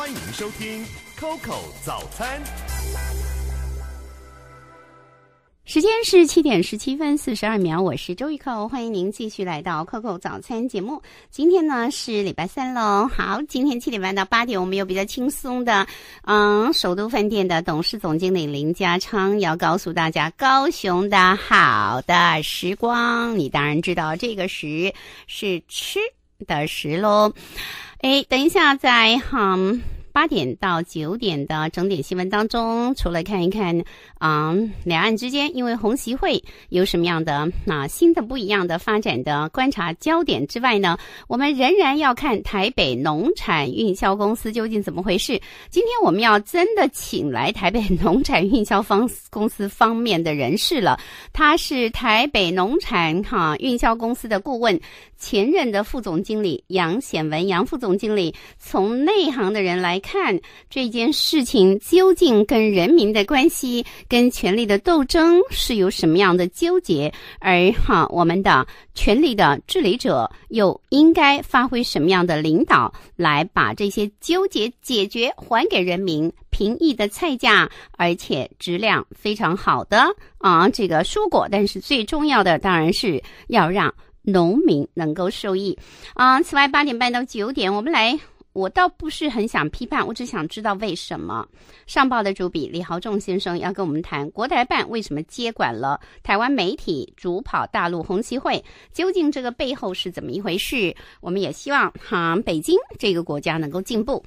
欢迎收听 Coco 早餐。时间是七点十七分四十二秒，我是周玉蔻，欢迎您继续来到 Coco 早餐节目。今天呢是礼拜三喽，好，今天七点半到八点，我们有比较轻松的，嗯，首都饭店的董事总经理林家昌要告诉大家高雄的好的时光，你当然知道这个时是吃。到时喽，哎，等一下再哈。八点到九点的整点新闻当中，除了看一看啊，两岸之间因为红习会有什么样的啊新的不一样的发展的观察焦点之外呢，我们仍然要看台北农产运销公司究竟怎么回事。今天我们要真的请来台北农产运销方公司方面的人士了，他是台北农产哈运销公司的顾问，前任的副总经理杨显文，杨副总经理从内行的人来看。看这件事情究竟跟人民的关系、跟权力的斗争是有什么样的纠结，而哈，我们的权力的治理者又应该发挥什么样的领导，来把这些纠结解决，还给人民平易的菜价，而且质量非常好的啊，这个蔬果。但是最重要的当然是要让农民能够受益啊。此外，八点半到九点，我们来。我倒不是很想批判，我只想知道为什么。《上报》的主笔李豪仲先生要跟我们谈国台办为什么接管了台湾媒体主跑大陆红旗会，究竟这个背后是怎么一回事？我们也希望哈，北京这个国家能够进步。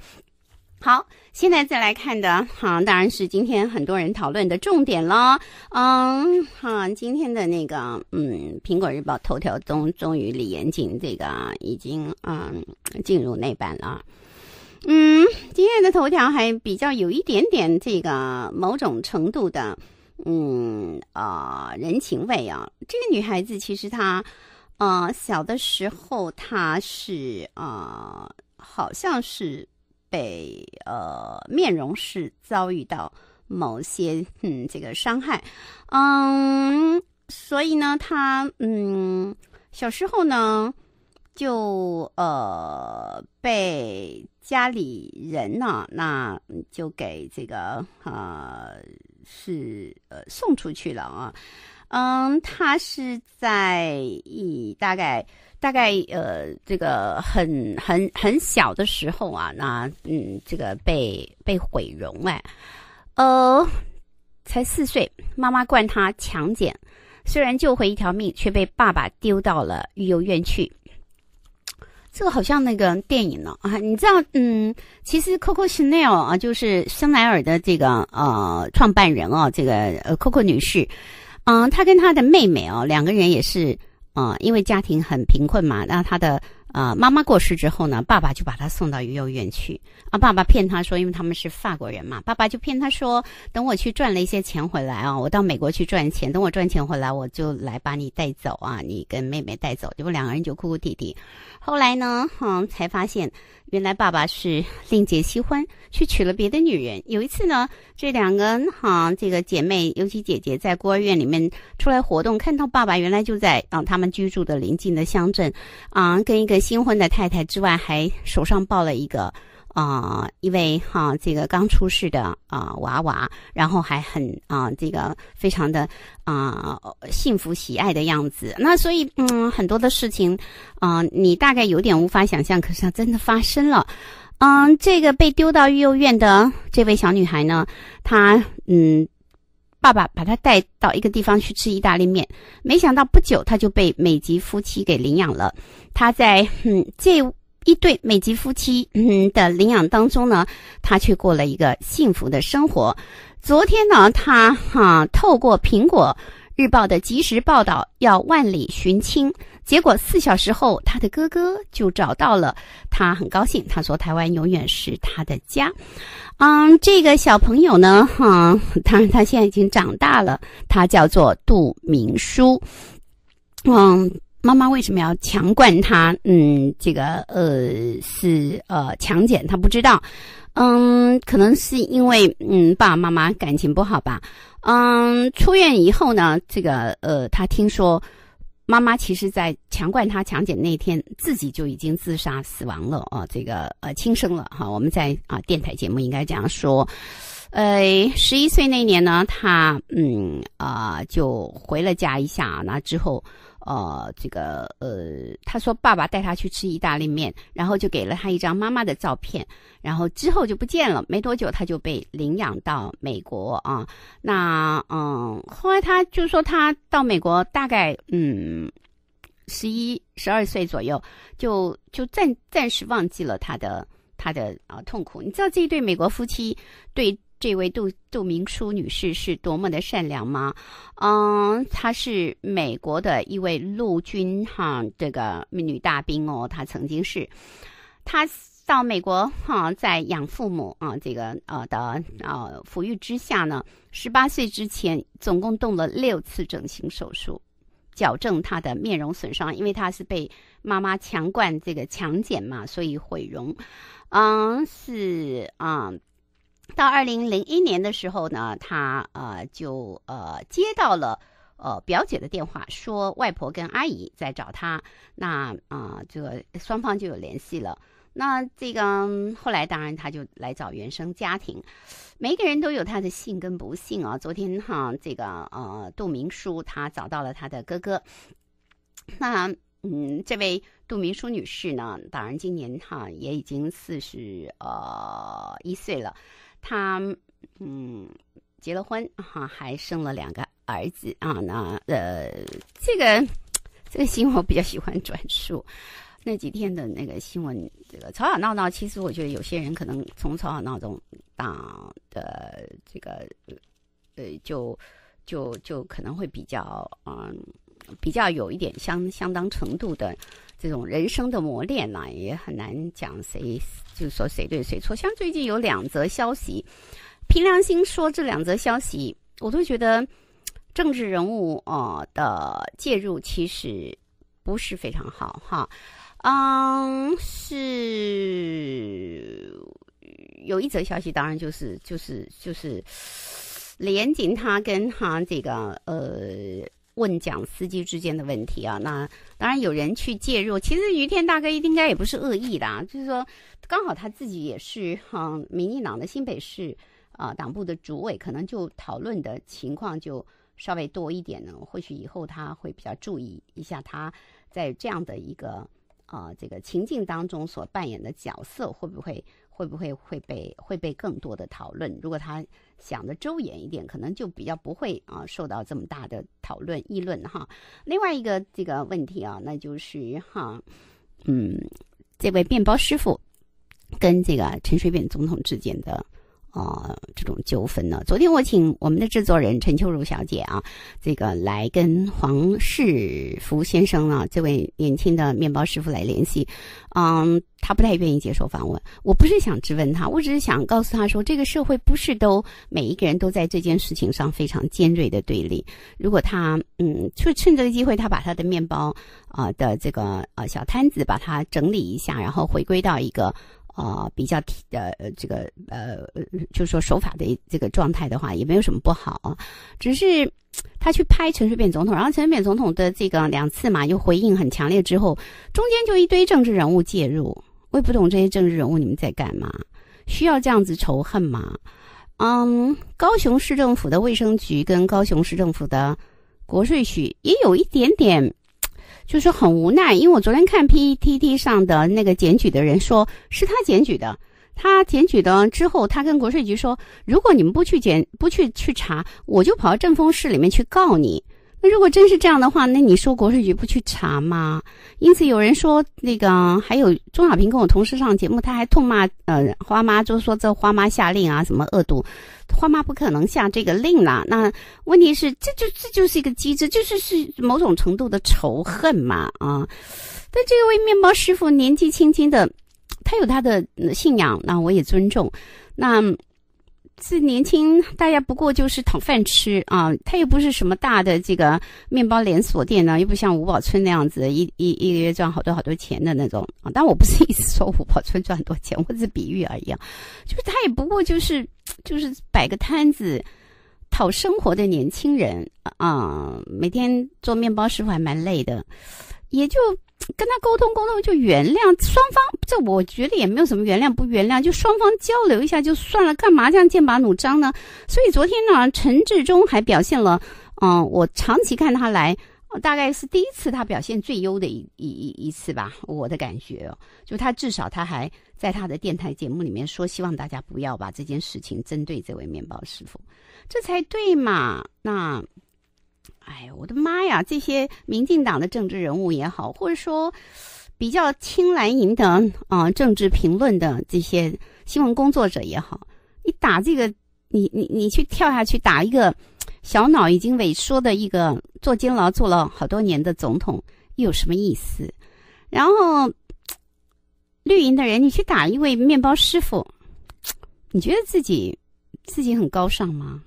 好，现在再来看的，好，当然是今天很多人讨论的重点了。嗯，哈，今天的那个，嗯，苹果日报头条中，终于李延景这个已经嗯进入内版了。嗯，今天的头条还比较有一点点这个某种程度的，嗯啊人情味啊。这个女孩子其实她，呃，小的时候她是啊，好像是。被呃面容是遭遇到某些嗯这个伤害，嗯，所以呢他嗯小时候呢就呃被家里人呢那就给这个呃是呃送出去了啊。嗯，他是在一大概大概呃这个很很很小的时候啊，那嗯这个被被毁容哎，呃才四岁，妈妈惯他强健，虽然救回一条命，却被爸爸丢到了育幼院去。这个好像那个电影呢啊，你知道嗯，其实 Coco Chanel 啊，就是香奈儿的这个呃创办人啊，这个 Coco 女士。嗯，他跟他的妹妹哦，两个人也是，呃，因为家庭很贫困嘛，那他的。啊，妈妈过世之后呢，爸爸就把他送到幼儿园去啊。爸爸骗他说，因为他们是法国人嘛，爸爸就骗他说，等我去赚了一些钱回来啊，我到美国去赚钱，等我赚钱回来，我就来把你带走啊，你跟妹妹带走。结果两个人就哭哭啼啼。后来呢，哈，才发现原来爸爸是另结新婚，去娶了别的女人。有一次呢，这两个人哈，这个姐妹尤其姐姐在孤儿院里面出来活动，看到爸爸原来就在啊他们居住的邻近的乡镇啊，跟一个。新婚的太太之外，还手上抱了一个啊，一位哈这个刚出世的啊娃娃，然后还很啊这个非常的啊幸福喜爱的样子。那所以嗯，很多的事情啊，你大概有点无法想象，可是它真的发生了。嗯，这个被丢到育幼院的这位小女孩呢，她嗯。爸爸把他带到一个地方去吃意大利面，没想到不久他就被美籍夫妻给领养了。他在这一对美籍夫妻嗯的领养当中呢，他却过了一个幸福的生活。昨天呢，他哈透过苹果。日报的及时报道要万里寻亲，结果四小时后他的哥哥就找到了他，很高兴。他说：“台湾永远是他的家。”嗯，这个小朋友呢，哈，当然他现在已经长大了，他叫做杜明书。嗯，妈妈为什么要强灌他？嗯，这个呃是呃强奸，他不知道。嗯，可能是因为嗯，爸爸妈妈感情不好吧。嗯，出院以后呢，这个呃，他听说妈妈其实，在强灌他强碱那天，自己就已经自杀死亡了哦，这个呃，轻生了哈。我们在啊，电台节目应该这样说。呃，十一岁那年呢，他嗯啊，就回了家一下，那之后。呃，这个呃，他说爸爸带他去吃意大利面，然后就给了他一张妈妈的照片，然后之后就不见了。没多久，他就被领养到美国啊。那嗯，后来他就说他到美国大概嗯，十一十二岁左右，就就暂暂时忘记了他的他的啊痛苦。你知道这一对美国夫妻对。这位杜杜明淑女士是多么的善良吗？嗯，她是美国的一位陆军哈，这个女大兵哦，她曾经是，她到美国哈，在养父母啊这个呃的呃抚育之下呢，十八岁之前总共动了六次整形手术，矫正她的面容损伤，因为她是被妈妈强灌这个强碱嘛，所以毁容，嗯，是啊。到二零零一年的时候呢，他呃就呃接到了呃表姐的电话，说外婆跟阿姨在找他。那啊，这个双方就有联系了。那这个后来当然他就来找原生家庭。每个人都有他的幸跟不幸啊。昨天哈，这个呃杜明书她找到了她的哥哥。那嗯，这位杜明书女士呢，当然今年哈也已经四十呃一岁了。他嗯，结了婚哈，还生了两个儿子啊。那呃，这个这个新闻我比较喜欢转述。那几天的那个新闻，这个吵吵闹闹，其实我觉得有些人可能从吵吵闹中，当的这个呃就就就可能会比较嗯。比较有一点相相当程度的这种人生的磨练呢，也很难讲谁就是说谁对谁错。像最近有两则消息，凭良心说，这两则消息我都觉得政治人物哦的介入其实不是非常好哈。嗯，是有一则消息，当然就是就是就是连晋他跟他这个呃。问讲司机之间的问题啊，那当然有人去介入。其实于天大哥应该也不是恶意的啊，就是说，刚好他自己也是嗯，民进党的新北市啊党部的主委，可能就讨论的情况就稍微多一点呢。或许以后他会比较注意一下，他在这样的一个啊这个情境当中所扮演的角色会不会。会不会会被会被更多的讨论？如果他想的周延一点，可能就比较不会啊受到这么大的讨论议论哈。另外一个这个问题啊，那就是哈，嗯，这位面包师傅跟这个陈水扁总统之间的。啊，这种纠纷呢？昨天我请我们的制作人陈秋如小姐啊，这个来跟黄世福先生呢，这位年轻的面包师傅来联系。嗯，他不太愿意接受访问。我不是想质问他，我只是想告诉他说，这个社会不是都每一个人都在这件事情上非常尖锐的对立。如果他嗯，就趁这个机会，他把他的面包啊的这个呃小摊子把它整理一下，然后回归到一个。啊，比较体的这个呃，就是说守法的这个状态的话，也没有什么不好啊。只是他去拍陈水扁总统，然后陈水扁总统的这个两次嘛又回应很强烈之后，中间就一堆政治人物介入。我也不懂这些政治人物你们在干嘛？需要这样子仇恨吗？嗯，高雄市政府的卫生局跟高雄市政府的国税局也有一点点。就是很无奈，因为我昨天看 PETT 上的那个检举的人说，是他检举的。他检举的之后，他跟国税局说，如果你们不去检，不去去查，我就跑到正风市里面去告你。那如果真是这样的话，那你说国税局不去查吗？因此有人说，那个还有钟小平跟我同事上节目，他还痛骂呃花妈，就说这花妈下令啊，什么恶毒，花妈不可能下这个令了。那问题是，这就这就是一个机制，就是是某种程度的仇恨嘛啊。但这位面包师傅年纪轻轻的，他有他的信仰，那我也尊重。那。是年轻，大家不过就是讨饭吃啊，他又不是什么大的这个面包连锁店呢，又不像五宝村那样子，一一一个月赚好多好多钱的那种啊。但我不是一直说五宝村赚很多钱，我只是比喻而已啊，就是他也不过就是就是摆个摊子讨生活的年轻人啊，每天做面包师傅还蛮累的，也就。跟他沟通沟通就原谅双方，这我觉得也没有什么原谅不原谅，就双方交流一下就算了，干嘛这样剑拔弩张呢？所以昨天呢，陈志忠还表现了，嗯，我长期看他来，大概是第一次他表现最优的一一一次吧，我的感觉哦，就他至少他还在他的电台节目里面说，希望大家不要把这件事情针对这位面包师傅，这才对嘛？那。哎呀，我的妈呀！这些民进党的政治人物也好，或者说比较青蓝营的啊，政治评论的这些新闻工作者也好，你打这个，你你你去跳下去打一个小脑已经萎缩的一个坐监牢坐了好多年的总统，又有什么意思？然后绿营的人，你去打一位面包师傅，你觉得自己自己很高尚吗？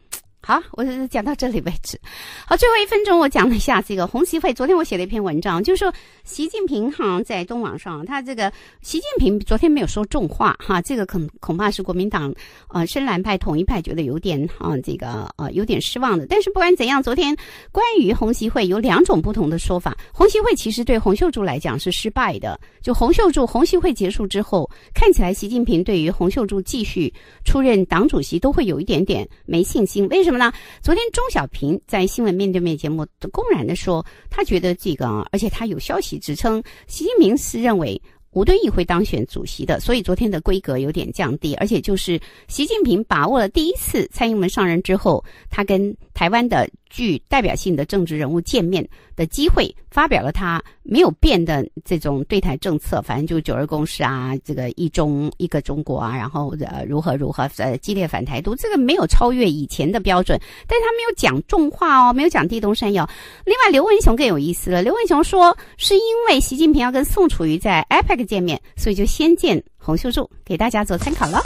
好，我讲到这里为止。好，最后一分钟我讲了一下这个红旗会。昨天我写了一篇文章，就是说习近平好像在东网上，他这个习近平昨天没有说重话哈，这个恐恐怕是国民党啊深蓝派统一派觉得有点啊这个呃有点失望的。但是不管怎样，昨天关于红旗会有两种不同的说法。红旗会其实对洪秀柱来讲是失败的。就洪秀柱红旗会结束之后，看起来习近平对于洪秀柱继续出任党主席都会有一点点没信心。为什么？那昨天，钟小平在新闻面对面节目公然地说，他觉得这个，而且他有消息指称，习近平是认为吴敦义会当选主席的，所以昨天的规格有点降低，而且就是习近平把握了第一次蔡英文上任之后，他跟台湾的。具代表性的政治人物见面的机会，发表了他没有变的这种对台政策，反正就九二共识啊，这个一中一个中国啊，然后呃如何如何呃激烈反台独，这个没有超越以前的标准，但他没有讲重话哦，没有讲地动山摇。另外，刘文雄更有意思了，刘文雄说是因为习近平要跟宋楚瑜在 APEC 见面，所以就先见洪秀柱，给大家做参考了。